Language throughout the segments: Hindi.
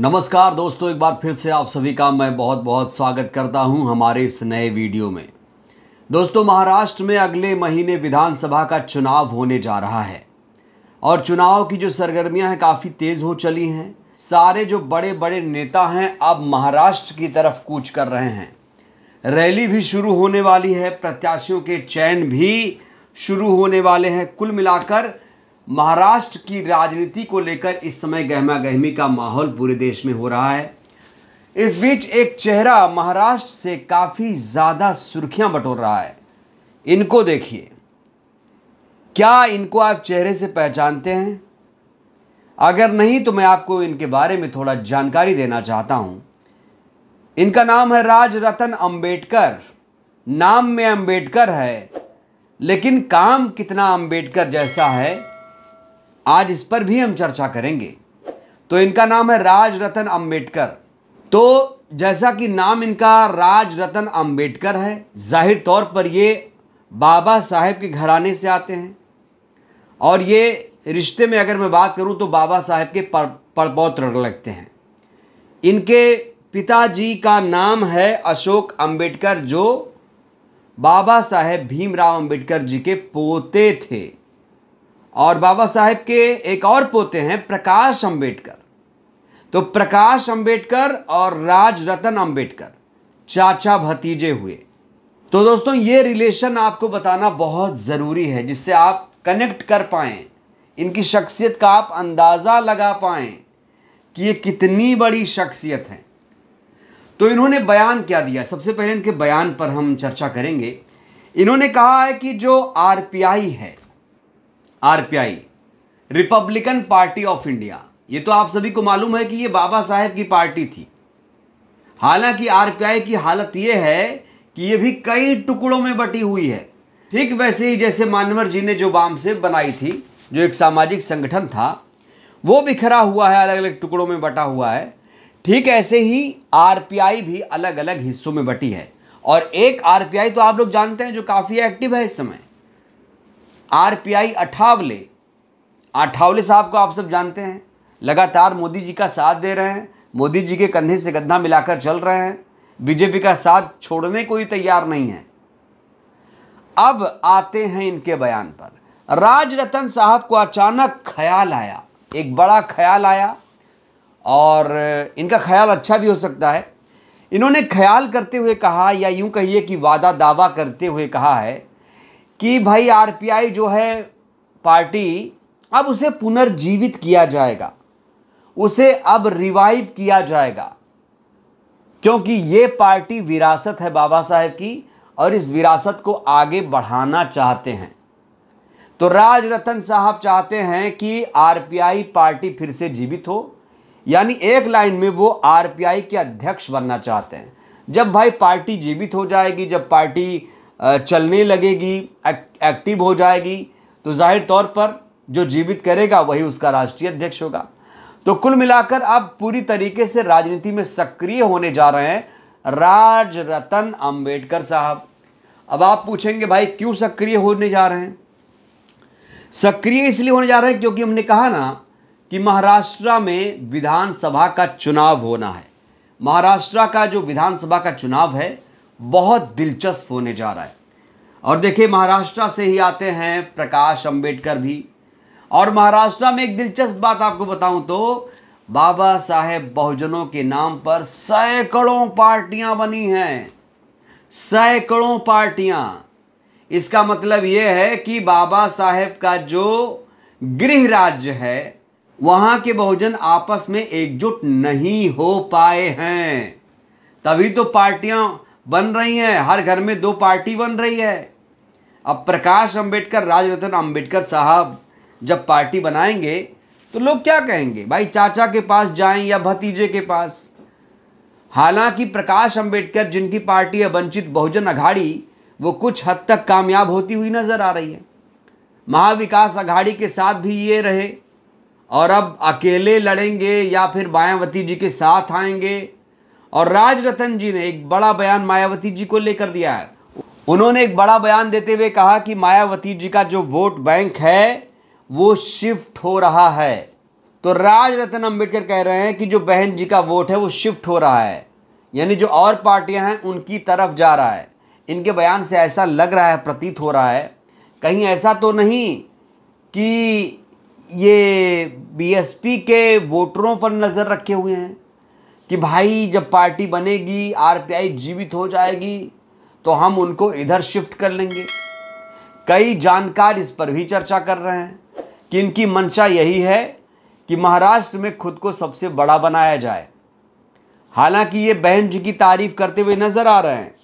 नमस्कार दोस्तों एक बार फिर से आप सभी का मैं बहुत बहुत स्वागत करता हूं हमारे इस नए वीडियो में दोस्तों महाराष्ट्र में अगले महीने विधानसभा का चुनाव होने जा रहा है और चुनाव की जो सरगर्मियां हैं काफ़ी तेज़ हो चली हैं सारे जो बड़े बड़े नेता हैं अब महाराष्ट्र की तरफ कूच कर रहे हैं रैली भी शुरू होने वाली है प्रत्याशियों के चयन भी शुरू होने वाले हैं कुल मिलाकर महाराष्ट्र की राजनीति को लेकर इस समय गहमा गहमी का माहौल पूरे देश में हो रहा है इस बीच एक चेहरा महाराष्ट्र से काफ़ी ज़्यादा सुर्खियां बटोर रहा है इनको देखिए क्या इनको आप चेहरे से पहचानते हैं अगर नहीं तो मैं आपको इनके बारे में थोड़ा जानकारी देना चाहता हूँ इनका नाम है राज रतन अम्बेडकर नाम में अम्बेडकर है लेकिन काम कितना अम्बेडकर जैसा है आज इस पर भी हम चर्चा करेंगे तो इनका नाम है राज रतन अम्बेडकर तो जैसा कि नाम इनका राज रतन अम्बेडकर है जाहिर तौर पर ये बाबा साहेब के घराने से आते हैं और ये रिश्ते में अगर मैं बात करूं तो बाबा साहेब के परपौत्र लगते हैं इनके पिताजी का नाम है अशोक अंबेडकर जो बाबा साहेब भीमराव अंबेडकर जी के पोते थे और बाबा साहेब के एक और पोते हैं प्रकाश अंबेडकर तो प्रकाश अंबेडकर और राज रतन अंबेडकर चाचा भतीजे हुए तो दोस्तों ये रिलेशन आपको बताना बहुत ज़रूरी है जिससे आप कनेक्ट कर पाएँ इनकी शख्सियत का आप अंदाज़ा लगा पाएँ कि ये कितनी बड़ी शख्सियत हैं तो इन्होंने बयान क्या दिया सबसे पहले इनके बयान पर हम चर्चा करेंगे इन्होंने कहा है कि जो आरपीआई है RPI Republican Party of India ये तो आप सभी को मालूम है कि ये बाबा साहेब की पार्टी थी हालांकि आरपीआई की हालत यह है कि ये भी कई टुकड़ों में बटी हुई है ठीक वैसे ही जैसे मानवर जी ने जो बाम से बनाई थी जो एक सामाजिक संगठन था वो बिखरा हुआ है अलग अलग टुकड़ों में बटा हुआ है ठीक ऐसे ही आरपीआई भी अलग अलग हिस्सों में बटी है और एक आरपीआई तो आप लोग जानते हैं जो काफ़ी एक्टिव है इस समय आरपीआई अठावले अठावले साहब को आप सब जानते हैं लगातार मोदी जी का साथ दे रहे हैं मोदी जी के कंधे से कंधा मिलाकर चल रहे हैं बीजेपी का साथ छोड़ने को ही तैयार नहीं है अब आते हैं इनके बयान पर राज रतन साहब को अचानक ख्याल आया एक बड़ा ख्याल आया और इनका ख्याल अच्छा भी हो सकता है इन्होंने ख्याल करते हुए कहा या यूं कहिए कि वादा दावा करते हुए कहा है कि भाई आरपीआई जो है पार्टी अब उसे पुनर्जीवित किया जाएगा उसे अब रिवाइव किया जाएगा क्योंकि ये पार्टी विरासत है बाबा साहेब की और इस विरासत को आगे बढ़ाना चाहते हैं तो राज रतन साहब चाहते हैं कि आरपीआई पार्टी फिर से जीवित हो यानी एक लाइन में वो आरपीआई के अध्यक्ष बनना चाहते हैं जब भाई पार्टी जीवित हो जाएगी जब पार्टी चलने लगेगी एक्टिव हो जाएगी तो जाहिर तौर पर जो जीवित करेगा वही उसका राष्ट्रीय अध्यक्ष होगा तो कुल मिलाकर आप पूरी तरीके से राजनीति में सक्रिय होने जा रहे हैं राज रतन अम्बेडकर साहब अब आप पूछेंगे भाई क्यों सक्रिय होने जा रहे हैं सक्रिय इसलिए होने जा रहे हैं क्योंकि हमने कहा ना कि महाराष्ट्र में विधानसभा का चुनाव होना है महाराष्ट्र का जो विधानसभा का चुनाव है बहुत दिलचस्प होने जा रहा है और देखिए महाराष्ट्र से ही आते हैं प्रकाश अंबेडकर भी और महाराष्ट्र में एक दिलचस्प बात आपको बताऊं तो बाबा साहेब बहुजनों के नाम पर सैकड़ों पार्टियां बनी हैं सैकड़ों पार्टियां इसका मतलब यह है कि बाबा साहेब का जो गृह राज्य है वहां के बहुजन आपस में एकजुट नहीं हो पाए हैं तभी तो पार्टियां बन रही हैं हर घर में दो पार्टी बन रही है अब प्रकाश अंबेडकर राजरतन अंबेडकर साहब जब पार्टी बनाएंगे तो लोग क्या कहेंगे भाई चाचा के पास जाएं या भतीजे के पास हालांकि प्रकाश अंबेडकर जिनकी पार्टी है वंचित बहुजन अघाड़ी वो कुछ हद तक कामयाब होती हुई नज़र आ रही है महाविकास अघाड़ी के साथ भी ये रहे और अब अकेले लड़ेंगे या फिर मायावती जी के साथ आएंगे और राज रतन जी ने एक बड़ा बयान मायावती जी को लेकर दिया है उन्होंने एक बड़ा बयान देते हुए कहा कि मायावती जी का जो वोट बैंक है वो शिफ्ट हो रहा है तो राज रतन अम्बेडकर कह रहे हैं कि जो बहन जी का वोट है वो शिफ्ट हो रहा है यानी जो और पार्टियां हैं उनकी तरफ जा रहा है इनके बयान से ऐसा लग रहा है प्रतीत हो रहा है कहीं ऐसा तो नहीं कि ये बीएसपी के वोटरों पर नज़र रखे हुए हैं कि भाई जब पार्टी बनेगी आरपीआई जीवित हो जाएगी तो हम उनको इधर शिफ्ट कर लेंगे कई जानकार इस पर भी चर्चा कर रहे हैं कि इनकी मंशा यही है कि महाराष्ट्र में खुद को सबसे बड़ा बनाया जाए हालांकि ये बहन जी की तारीफ करते हुए नजर आ रहे हैं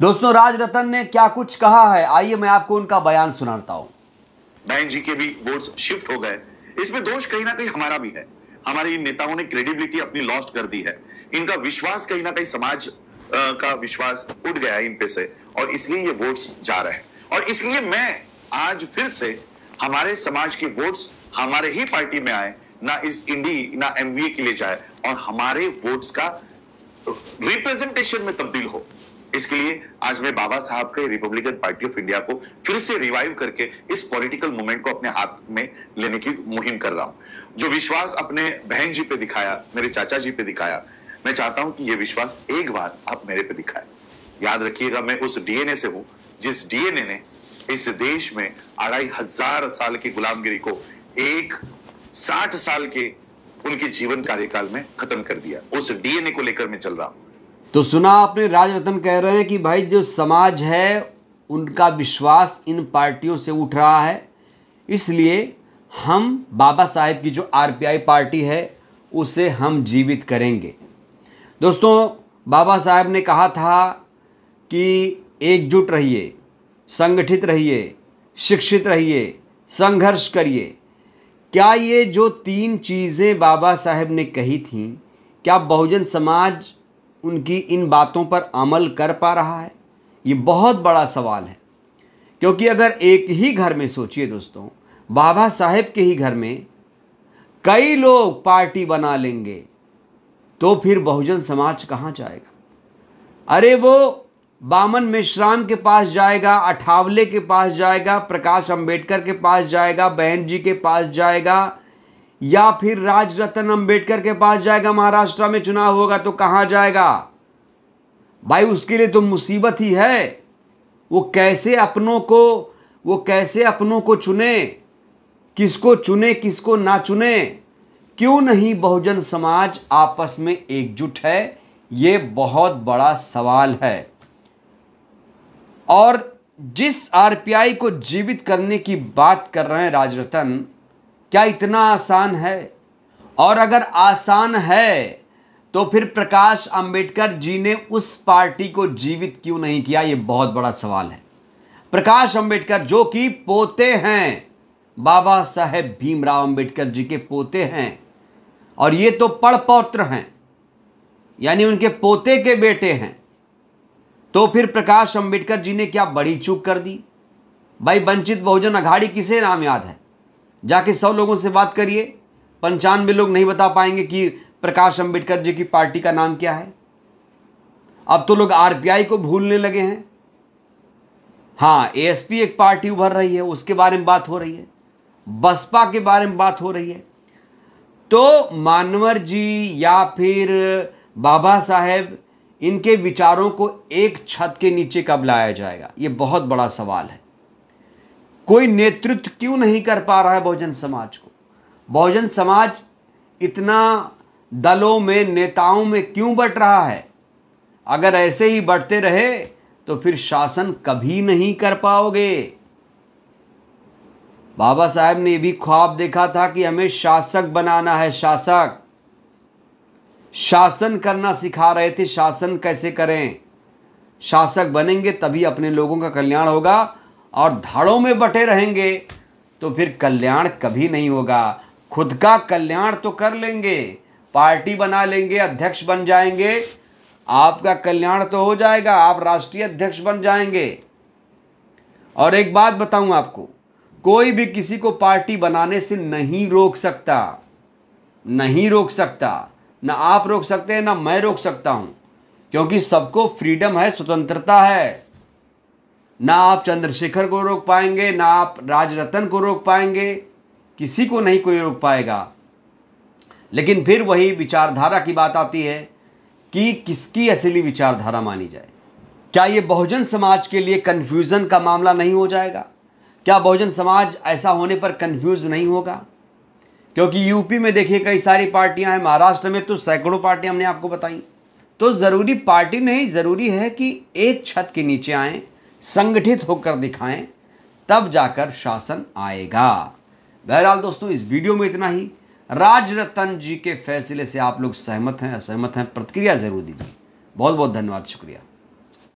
दोस्तों राज रतन ने क्या कुछ कहा है आइए मैं आपको उनका बयान सुनाता हूं बहन जी के भी वोट्स शिफ्ट हो गए इसमें दोष कहीं ना कहीं हमारा भी है हमारे इन नेताओं ने क्रेडिबिलिटी अपनी लॉस्ट कर दी है इनका विश्वास कहीं ना कहीं समाज का विश्वास उठ गया है इन पे से और इसलिए ये वोट्स जा रहे हैं और इसलिए मैं आज फिर से हमारे समाज के वोट्स हमारे ही पार्टी में आए ना इस इंडी ना एमवीए के लिए जाए और हमारे वोट्स का रिप्रेजेंटेशन में तब्दील हो इसके लिए आज मैं बाबा साहब के रिपब्लिकन पार्टी ऑफ इंडिया को फिर से रिवाइव करके इस पॉलिटिकल मूवमेंट को अपने हाथ में लेने की मुहिम कर रहा हूं जो विश्वास अपने बहन जी पे दिखाया मेरे चाचा जी पे दिखाया मैं चाहता हूं कि यह विश्वास एक बार आप मेरे पे दिखाए याद रखिएगा मैं उस डीएनए से हूं जिस डीएनए ने इस देश में अढ़ाई हजार साल की गुलामगिरी को एक साठ साल के उनके जीवन कार्यकाल में खत्म कर दिया उस डीएनए को लेकर मैं चल रहा हूं तो सुना आपने राजरतन कह रहे हैं कि भाई जो समाज है उनका विश्वास इन पार्टियों से उठ रहा है इसलिए हम बाबा साहेब की जो आरपीआई पार्टी है उसे हम जीवित करेंगे दोस्तों बाबा साहेब ने कहा था कि एकजुट रहिए संगठित रहिए शिक्षित रहिए संघर्ष करिए क्या ये जो तीन चीज़ें बाबा साहेब ने कही थीं क्या बहुजन समाज उनकी इन बातों पर अमल कर पा रहा है ये बहुत बड़ा सवाल है क्योंकि अगर एक ही घर में सोचिए दोस्तों बाबा साहेब के ही घर में कई लोग पार्टी बना लेंगे तो फिर बहुजन समाज कहाँ जाएगा अरे वो बामन मेश्राम के पास जाएगा अठावले के पास जाएगा प्रकाश अंबेडकर के पास जाएगा बहन जी के पास जाएगा या फिर राज रतन अम्बेडकर के पास जाएगा महाराष्ट्र में चुनाव होगा तो कहाँ जाएगा भाई उसके लिए तो मुसीबत ही है वो कैसे अपनों को वो कैसे अपनों को चुने किसको चुने किसको ना चुने क्यों नहीं बहुजन समाज आपस में एकजुट है ये बहुत बड़ा सवाल है और जिस आरपीआई को जीवित करने की बात कर रहे हैं राजरतन क्या इतना आसान है और अगर आसान है तो फिर प्रकाश अंबेडकर जी ने उस पार्टी को जीवित क्यों नहीं किया ये बहुत बड़ा सवाल है प्रकाश अंबेडकर जो कि पोते हैं बाबा साहेब भीमराव अंबेडकर जी के पोते हैं और ये तो पड़पौत्र हैं यानी उनके पोते के बेटे हैं तो फिर प्रकाश अंबेडकर जी ने क्या बड़ी चूक कर दी भाई वंचित बहुजन अघाड़ी किसे नाम याद है जाके सौ लोगों से बात करिए पंचानवे लोग नहीं बता पाएंगे कि प्रकाश अंबेडकर जी की पार्टी का नाम क्या है अब तो लोग आरपीआई को भूलने लगे हैं हाँ एएसपी एक पार्टी उभर रही है उसके बारे में बात हो रही है बसपा के बारे में बात हो रही है तो मानवर जी या फिर बाबा साहेब इनके विचारों को एक छत के नीचे कब लाया जाएगा ये बहुत बड़ा सवाल है कोई नेतृत्व क्यों नहीं कर पा रहा है बहुजन समाज को बहुजन समाज इतना दलों में नेताओं में क्यों बट रहा है अगर ऐसे ही बढ़ते रहे तो फिर शासन कभी नहीं कर पाओगे बाबा साहब ने भी ख्वाब देखा था कि हमें शासक बनाना है शासक शासन करना सिखा रहे थे शासन कैसे करें शासक बनेंगे तभी अपने लोगों का कल्याण होगा और धाड़ों में बटे रहेंगे तो फिर कल्याण कभी नहीं होगा खुद का कल्याण तो कर लेंगे पार्टी बना लेंगे अध्यक्ष बन जाएंगे आपका कल्याण तो हो जाएगा आप राष्ट्रीय अध्यक्ष बन जाएंगे और एक बात बताऊं आपको कोई भी किसी को पार्टी बनाने से नहीं रोक सकता नहीं रोक सकता ना आप रोक सकते हैं ना मैं रोक सकता हूं क्योंकि सबको फ्रीडम है स्वतंत्रता है ना आप चंद्रशेखर को रोक पाएंगे ना आप राज को रोक पाएंगे किसी को नहीं कोई रोक पाएगा लेकिन फिर वही विचारधारा की बात आती है कि किसकी असली विचारधारा मानी जाए क्या ये बहुजन समाज के लिए कन्फ्यूज़न का मामला नहीं हो जाएगा क्या बहुजन समाज ऐसा होने पर कन्फ्यूज़ नहीं होगा क्योंकि यूपी में देखिए कई सारी पार्टियां हैं महाराष्ट्र में तो सैकड़ों पार्टियां हमने आपको बताई तो ज़रूरी पार्टी नहीं ज़रूरी है कि एक छत के नीचे आएँ संगठित होकर दिखाएं तब जाकर शासन आएगा बहरहाल दोस्तों इस वीडियो में इतना ही राज रतन जी के फैसले से आप लोग सहमत हैं असहमत हैं प्रतिक्रिया ज़रूर दीजिए बहुत बहुत धन्यवाद शुक्रिया